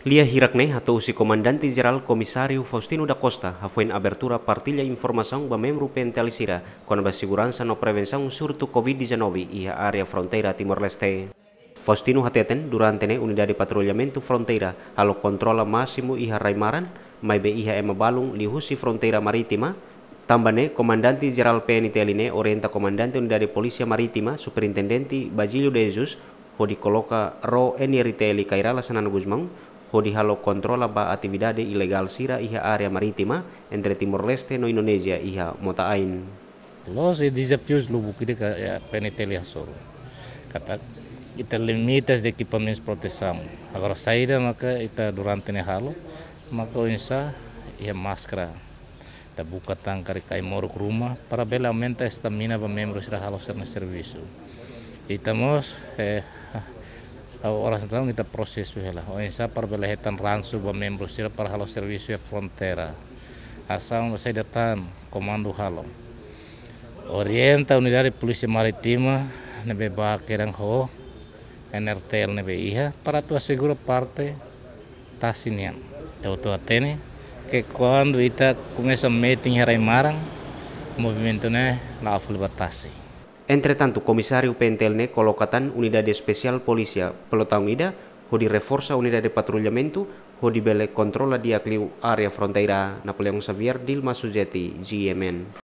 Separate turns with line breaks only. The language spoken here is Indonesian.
Lia Hirakne atau Usi Komandan Jeral Komisario Faustino da Costa hafuin abertura partilha informasaun ba membru pentalisira kon ba segurança no prevensaun surto Covid-19 Janovi area area fronteira Timor-Leste. Faustino hateten durante ne unidade de patrulhamento fronteira halo kontrola masimu iha Raimaran, be iha Ema Balung husi fronteira maritima Tambane, Komandan Geral PNTLine orienta Komandante Unidade Polícia Maritima Superintendente Bagilio de Jesus, Hodi koloka Ro Riteli Kairala Sanan Guzmang hodi halo kontrola ba atividade ilegal sira iha area maritima entre Timor-Leste no Indonesia iha Lo se desafios lubu lubukide ka ya, penetelia soro. Kata kita limitas de equipamentos proteção.
Agora saída maka kita durante ne halo maka insa iha maskra ta buka tangkar kai moruk rumah para bela aumenta stamina ba membros da halo ser serviço. Estamos eh, horas kita proses wela ela onça par belehetan ransu ba membro sila para halo servisu frontera asal ação sai datan komando halo orienta unidade polícia nebe ba kerang ho NRTL nebe iha para
tua seguro parte
tasinian teu tua atene ke quando ita começa meeting herai marang movimento né na
Entretanto, Komisario Pentelne colocatan unidade especial polizia pelotaunida hodi reforza unidade patrugliamento hodi bele kontrola di area fronteira Napoleon Xavier Dilma Sujeti, GMN.